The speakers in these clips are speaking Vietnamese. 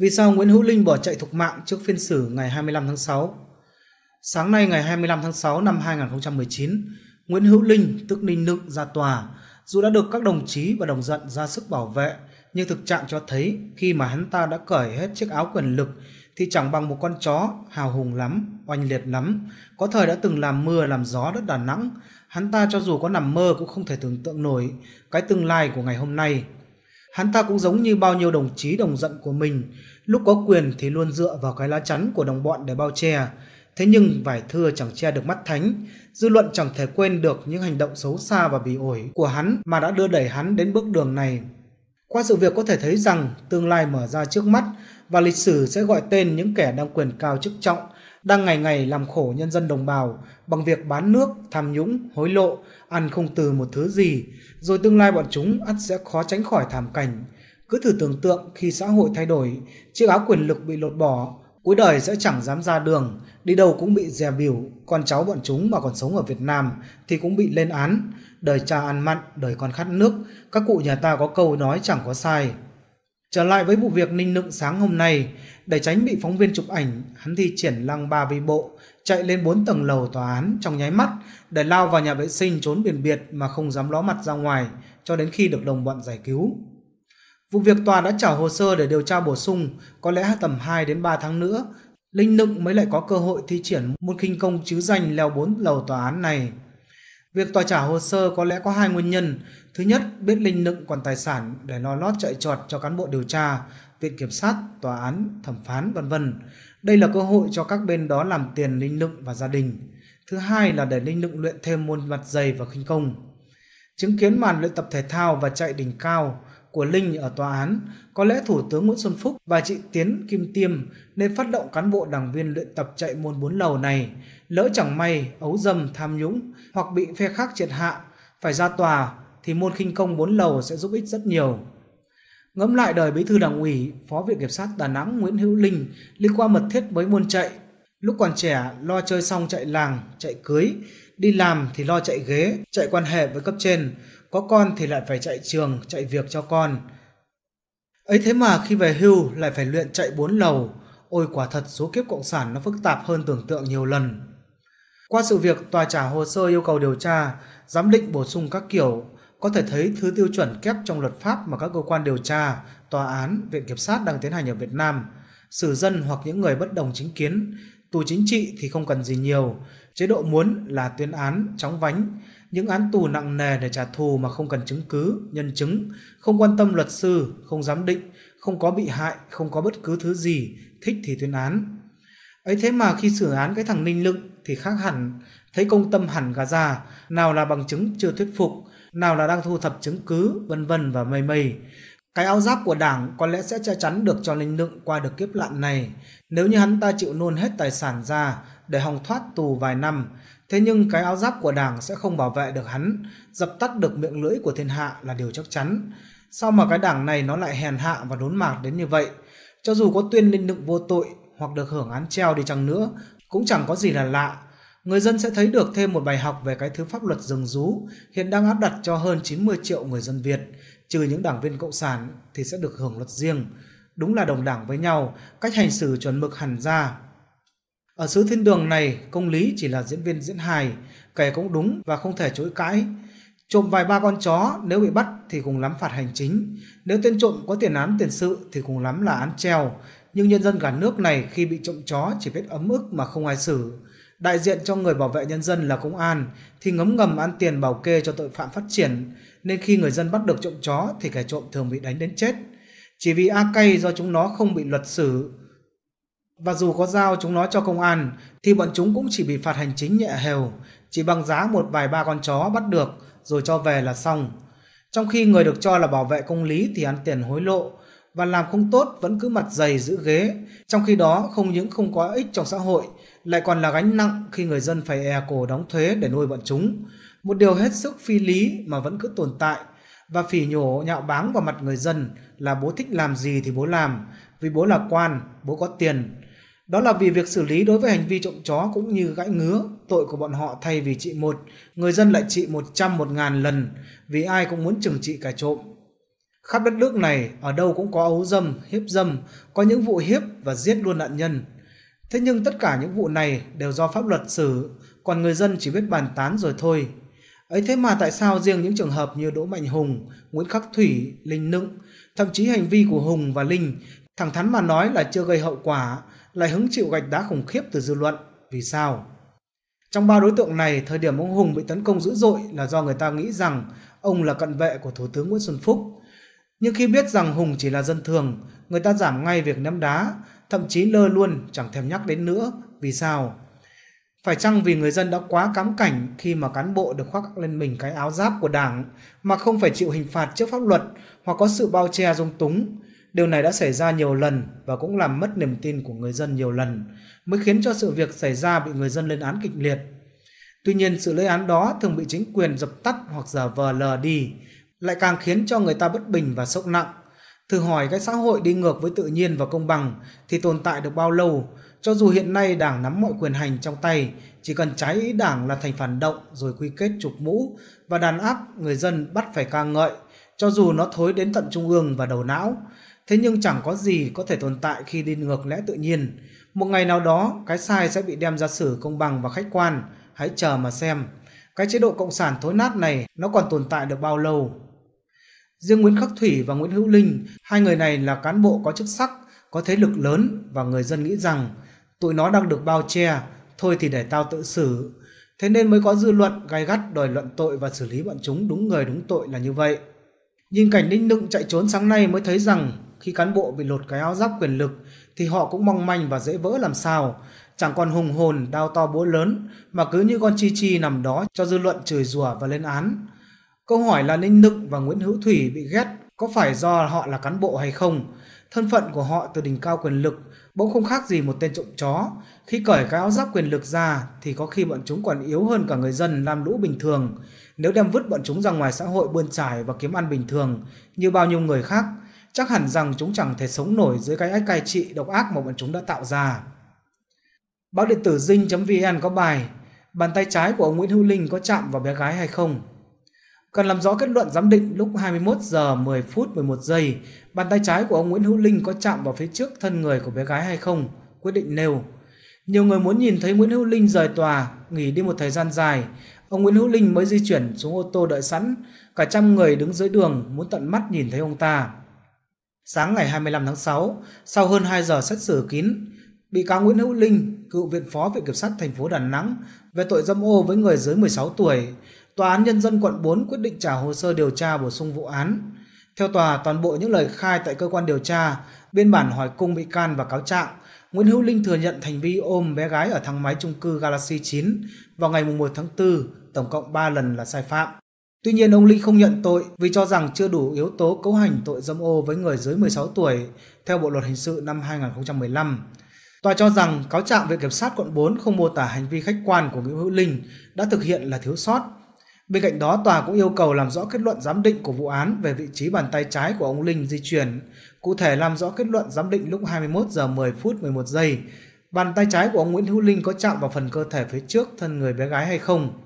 Vì sao Nguyễn Hữu Linh bỏ chạy thục mạng trước phiên xử ngày 25 tháng 6? Sáng nay ngày 25 tháng 6 năm 2019, Nguyễn Hữu Linh tức Ninh Nựng ra tòa, dù đã được các đồng chí và đồng giận ra sức bảo vệ, nhưng thực trạng cho thấy khi mà hắn ta đã cởi hết chiếc áo quyền lực thì chẳng bằng một con chó hào hùng lắm, oanh liệt lắm, có thời đã từng làm mưa làm gió đất Đà Nẵng, hắn ta cho dù có nằm mơ cũng không thể tưởng tượng nổi cái tương lai của ngày hôm nay Hắn ta cũng giống như bao nhiêu đồng chí đồng giận của mình, lúc có quyền thì luôn dựa vào cái lá chắn của đồng bọn để bao che. Thế nhưng vải thưa chẳng che được mắt thánh, dư luận chẳng thể quên được những hành động xấu xa và bỉ ổi của hắn mà đã đưa đẩy hắn đến bước đường này. Qua sự việc có thể thấy rằng tương lai mở ra trước mắt và lịch sử sẽ gọi tên những kẻ đang quyền cao chức trọng đang ngày ngày làm khổ nhân dân đồng bào bằng việc bán nước, tham nhũng, hối lộ, ăn không từ một thứ gì, rồi tương lai bọn chúng ắt sẽ khó tránh khỏi thảm cảnh. Cứ thử tưởng tượng khi xã hội thay đổi, chiếc áo quyền lực bị lột bỏ, cuối đời sẽ chẳng dám ra đường, đi đâu cũng bị dè biểu, con cháu bọn chúng mà còn sống ở Việt Nam thì cũng bị lên án, đời cha ăn mặn, đời con khát nước, các cụ nhà ta có câu nói chẳng có sai. Trở lại với vụ việc ninh nựng sáng hôm nay, để tránh bị phóng viên chụp ảnh, hắn thi triển lăng ba vi bộ, chạy lên 4 tầng lầu tòa án trong nháy mắt để lao vào nhà vệ sinh trốn biển biệt mà không dám ló mặt ra ngoài cho đến khi được đồng bọn giải cứu. Vụ việc tòa đã trả hồ sơ để điều tra bổ sung, có lẽ tầm 2 đến 3 tháng nữa, Linh Nựng mới lại có cơ hội thi triển môn khinh công chứ danh leo 4 lầu tòa án này. Việc tòa trả hồ sơ có lẽ có hai nguyên nhân. Thứ nhất, biết Linh nựng còn tài sản để lo lót chạy trọt cho cán bộ điều tra, viện kiểm sát, tòa án, thẩm phán vân vân. Đây là cơ hội cho các bên đó làm tiền Linh nựng và gia đình. Thứ hai là để Linh nựng luyện thêm môn mặt dày và khinh công. Chứng kiến màn luyện tập thể thao và chạy đỉnh cao, của Linh ở tòa án, có lẽ Thủ tướng Nguyễn Xuân Phúc và chị Tiến Kim Tiêm nên phát động cán bộ đảng viên luyện tập chạy môn bốn lầu này, lỡ chẳng may ấu dâm tham nhũng hoặc bị phe khác triệt hạ, phải ra tòa thì môn khinh công bốn lầu sẽ giúp ích rất nhiều. Ngẫm lại đời bí thư đảng ủy, phó viện kiểm sát Đà Nẵng Nguyễn Hữu Linh liên quan mật thiết với môn chạy. Lúc còn trẻ, lo chơi xong chạy làng, chạy cưới, đi làm thì lo chạy ghế, chạy quan hệ với cấp trên, có con thì lại phải chạy trường, chạy việc cho con. Ấy thế mà khi về hưu lại phải luyện chạy bốn lầu, ôi quả thật số kiếp cộng sản nó phức tạp hơn tưởng tượng nhiều lần. Qua sự việc tòa trả hồ sơ yêu cầu điều tra, giám định bổ sung các kiểu, có thể thấy thứ tiêu chuẩn kép trong luật pháp mà các cơ quan điều tra, tòa án, viện kiểm sát đang tiến hành ở Việt Nam, xử dân hoặc những người bất đồng chính kiến, tù chính trị thì không cần gì nhiều, chế độ muốn là tuyên án, chóng vánh, những án tù nặng nề để trả thù mà không cần chứng cứ, nhân chứng, không quan tâm luật sư, không giám định, không có bị hại, không có bất cứ thứ gì, thích thì tuyên án. Ấy thế mà khi xử án cái thằng Ninh Lựng thì khác hẳn, thấy công tâm hẳn gà già, nào là bằng chứng chưa thuyết phục, nào là đang thu thập chứng cứ, vân vân và mây mây. Cái áo giáp của đảng có lẽ sẽ che chắn được cho Ninh lượng qua được kiếp lạn này, nếu như hắn ta chịu nôn hết tài sản ra để hòng thoát tù vài năm, Thế nhưng cái áo giáp của Đảng sẽ không bảo vệ được hắn, dập tắt được miệng lưỡi của thiên hạ là điều chắc chắn. Sao mà cái đảng này nó lại hèn hạ và đốn mạc đến như vậy? Cho dù có tuyên lên đựng vô tội hoặc được hưởng án treo đi chăng nữa, cũng chẳng có gì là lạ. Người dân sẽ thấy được thêm một bài học về cái thứ pháp luật rừng rú hiện đang áp đặt cho hơn 90 triệu người dân Việt, trừ những đảng viên cộng sản thì sẽ được hưởng luật riêng. Đúng là đồng đảng với nhau, cách hành xử chuẩn mực hẳn ra ở xứ thiên đường này, công lý chỉ là diễn viên diễn hài, kể cũng đúng và không thể chối cãi. Trộm vài ba con chó, nếu bị bắt thì cùng lắm phạt hành chính. Nếu tên trộm có tiền án tiền sự thì cùng lắm là án treo. Nhưng nhân dân cả nước này khi bị trộm chó chỉ biết ấm ức mà không ai xử. Đại diện cho người bảo vệ nhân dân là công an thì ngấm ngầm ăn tiền bảo kê cho tội phạm phát triển. Nên khi người dân bắt được trộm chó thì kẻ trộm thường bị đánh đến chết. Chỉ vì A cây do chúng nó không bị luật xử, và dù có giao chúng nó cho công an thì bọn chúng cũng chỉ bị phạt hành chính nhẹ hều, chỉ bằng giá một vài ba con chó bắt được rồi cho về là xong. Trong khi người được cho là bảo vệ công lý thì ăn tiền hối lộ và làm không tốt vẫn cứ mặt dày giữ ghế, trong khi đó không những không có ích trong xã hội lại còn là gánh nặng khi người dân phải e cổ đóng thuế để nuôi bọn chúng. Một điều hết sức phi lý mà vẫn cứ tồn tại và phỉ nhổ nhạo báng vào mặt người dân là bố thích làm gì thì bố làm vì bố là quan, bố có tiền, đó là vì việc xử lý đối với hành vi trộm chó cũng như gãi ngứa, tội của bọn họ thay vì trị một, người dân lại trị một trăm một ngàn lần vì ai cũng muốn trừng trị cả trộm. Khắp đất nước này, ở đâu cũng có ấu dâm, hiếp dâm, có những vụ hiếp và giết luôn nạn nhân. Thế nhưng tất cả những vụ này đều do pháp luật xử, còn người dân chỉ biết bàn tán rồi thôi. Ấy thế mà tại sao riêng những trường hợp như Đỗ Mạnh Hùng, Nguyễn Khắc Thủy, Linh Nựng, thậm chí hành vi của Hùng và Linh Thẳng thắn mà nói là chưa gây hậu quả, lại hứng chịu gạch đá khủng khiếp từ dư luận. Vì sao? Trong ba đối tượng này, thời điểm ông Hùng bị tấn công dữ dội là do người ta nghĩ rằng ông là cận vệ của Thủ tướng Nguyễn Xuân Phúc. Nhưng khi biết rằng Hùng chỉ là dân thường, người ta giảm ngay việc ném đá, thậm chí lơ luôn chẳng thèm nhắc đến nữa. Vì sao? Phải chăng vì người dân đã quá cám cảnh khi mà cán bộ được khoác lên mình cái áo giáp của đảng mà không phải chịu hình phạt trước pháp luật hoặc có sự bao che dung túng Điều này đã xảy ra nhiều lần và cũng làm mất niềm tin của người dân nhiều lần, mới khiến cho sự việc xảy ra bị người dân lên án kịch liệt. Tuy nhiên, sự lên án đó thường bị chính quyền dập tắt hoặc giả vờ lờ đi, lại càng khiến cho người ta bất bình và sốc nặng. Thử hỏi cái xã hội đi ngược với tự nhiên và công bằng thì tồn tại được bao lâu? Cho dù hiện nay đảng nắm mọi quyền hành trong tay, chỉ cần trái ý đảng là thành phản động rồi quy kết chụp mũ và đàn áp người dân bắt phải ca ngợi, cho dù nó thối đến tận trung ương và đầu não. Thế nhưng chẳng có gì có thể tồn tại khi đi ngược lẽ tự nhiên. Một ngày nào đó, cái sai sẽ bị đem ra xử công bằng và khách quan. Hãy chờ mà xem. Cái chế độ cộng sản thối nát này nó còn tồn tại được bao lâu? Riêng Nguyễn Khắc Thủy và Nguyễn Hữu Linh, hai người này là cán bộ có chức sắc, có thế lực lớn và người dân nghĩ rằng tụi nó đang được bao che, thôi thì để tao tự xử. Thế nên mới có dư luận gai gắt đòi luận tội và xử lý bọn chúng đúng người đúng tội là như vậy. Nhìn cảnh Ninh Nụng chạy trốn sáng nay mới thấy rằng khi cán bộ bị lột cái áo giáp quyền lực thì họ cũng mong manh và dễ vỡ làm sao. Chẳng còn hùng hồn, đau to búa lớn mà cứ như con chi chi nằm đó cho dư luận chửi rủa và lên án. Câu hỏi là Ninh Nựng và Nguyễn Hữu Thủy bị ghét có phải do họ là cán bộ hay không? Thân phận của họ từ đỉnh cao quyền lực bỗng không khác gì một tên trộm chó. Khi cởi cái áo giáp quyền lực ra thì có khi bọn chúng còn yếu hơn cả người dân làm lũ bình thường. Nếu đem vứt bọn chúng ra ngoài xã hội bươn trải và kiếm ăn bình thường như bao nhiêu người khác chắc hẳn rằng chúng chẳng thể sống nổi dưới cái ách cai trị độc ác mà bọn chúng đã tạo ra. Báo điện tử dinh.vn có bài Bàn tay trái của ông Nguyễn Hữu Linh có chạm vào bé gái hay không? Cần làm rõ kết luận giám định lúc 21 giờ 10 phút 11 giây, bàn tay trái của ông Nguyễn Hữu Linh có chạm vào phía trước thân người của bé gái hay không? Quyết định nêu. Nhiều người muốn nhìn thấy Nguyễn Hữu Linh rời tòa, nghỉ đi một thời gian dài. Ông Nguyễn Hữu Linh mới di chuyển xuống ô tô đợi sẵn, cả trăm người đứng dưới đường muốn tận mắt nhìn thấy ông ta. Sáng ngày 25 tháng 6, sau hơn 2 giờ xét xử kín, bị cáo Nguyễn Hữu Linh, cựu viện phó viện kiểm sát thành phố Đà Nẵng về tội dâm ô với người dưới 16 tuổi, tòa án nhân dân quận 4 quyết định trả hồ sơ điều tra bổ sung vụ án. Theo tòa, toàn bộ những lời khai tại cơ quan điều tra, biên bản hỏi cung bị can và cáo trạng, Nguyễn Hữu Linh thừa nhận thành vi ôm bé gái ở thang máy chung cư Galaxy 9 vào ngày 1 tháng 4, tổng cộng 3 lần là sai phạm. Tuy nhiên ông Ly không nhận tội vì cho rằng chưa đủ yếu tố cấu hành tội dâm ô với người dưới 16 tuổi theo Bộ luật hình sự năm 2015. Tòa cho rằng cáo trạng Viện Kiểm sát quận 4 không mô tả hành vi khách quan của Nguyễn Hữu Linh đã thực hiện là thiếu sót. Bên cạnh đó, tòa cũng yêu cầu làm rõ kết luận giám định của vụ án về vị trí bàn tay trái của ông Linh di chuyển. Cụ thể làm rõ kết luận giám định lúc 21 giờ 10 phút 11 giây. Bàn tay trái của ông Nguyễn Hữu Linh có chạm vào phần cơ thể phía trước thân người bé gái hay không?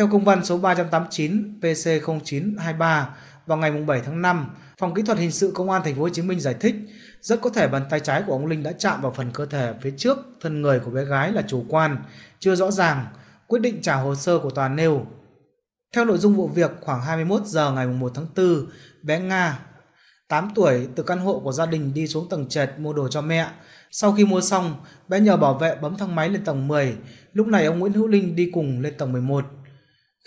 Theo công văn số 389 PC0923 vào ngày 7 tháng 5, Phòng Kỹ thuật Hình sự Công an Thành phố Hồ Chí Minh giải thích rất có thể bàn tay trái của ông Linh đã chạm vào phần cơ thể phía trước thân người của bé gái là chủ quan, chưa rõ ràng, quyết định trả hồ sơ của tòa nêu. Theo nội dung vụ việc, khoảng 21 giờ ngày 1 tháng 4, bé Nga, 8 tuổi, từ căn hộ của gia đình đi xuống tầng trệt mua đồ cho mẹ. Sau khi mua xong, bé nhờ bảo vệ bấm thang máy lên tầng 10. Lúc này ông Nguyễn Hữu Linh đi cùng lên tầng 11.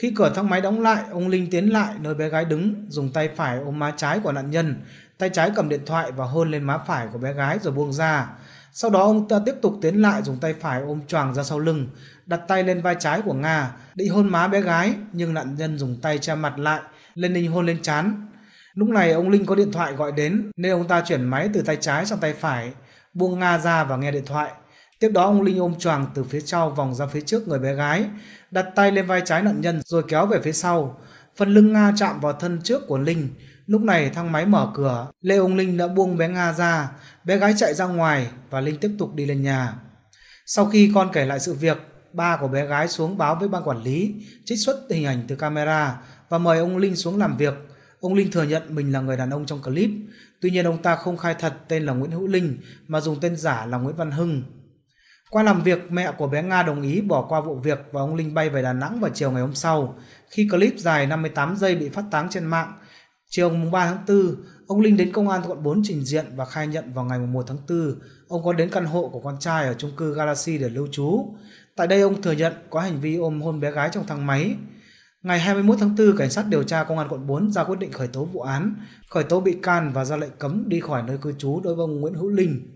Khi cửa thang máy đóng lại, ông Linh tiến lại nơi bé gái đứng, dùng tay phải ôm má trái của nạn nhân, tay trái cầm điện thoại và hôn lên má phải của bé gái rồi buông ra. Sau đó ông ta tiếp tục tiến lại dùng tay phải ôm choàng ra sau lưng, đặt tay lên vai trái của Nga, định hôn má bé gái nhưng nạn nhân dùng tay che mặt lại, lên Ninh hôn lên chán. Lúc này ông Linh có điện thoại gọi đến nên ông ta chuyển máy từ tay trái sang tay phải, buông Nga ra và nghe điện thoại. Tiếp đó ông Linh ôm choàng từ phía sau vòng ra phía trước người bé gái, đặt tay lên vai trái nạn nhân rồi kéo về phía sau. Phần lưng Nga chạm vào thân trước của Linh. Lúc này thang máy mở cửa, Lê ông Linh đã buông bé Nga ra, bé gái chạy ra ngoài và Linh tiếp tục đi lên nhà. Sau khi con kể lại sự việc, ba của bé gái xuống báo với ban quản lý, trích xuất hình ảnh từ camera và mời ông Linh xuống làm việc. Ông Linh thừa nhận mình là người đàn ông trong clip, tuy nhiên ông ta không khai thật tên là Nguyễn Hữu Linh mà dùng tên giả là Nguyễn Văn Hưng. Qua làm việc, mẹ của bé Nga đồng ý bỏ qua vụ việc và ông Linh bay về Đà Nẵng vào chiều ngày hôm sau. Khi clip dài 58 giây bị phát tán trên mạng, chiều 3 tháng 4, ông Linh đến công an quận 4 trình diện và khai nhận vào ngày 1 tháng 4, ông có đến căn hộ của con trai ở chung cư Galaxy để lưu trú. Tại đây ông thừa nhận có hành vi ôm hôn bé gái trong thang máy. Ngày 21 tháng 4, cảnh sát điều tra công an quận 4 ra quyết định khởi tố vụ án, khởi tố bị can và ra lệnh cấm đi khỏi nơi cư trú đối với ông Nguyễn Hữu Linh,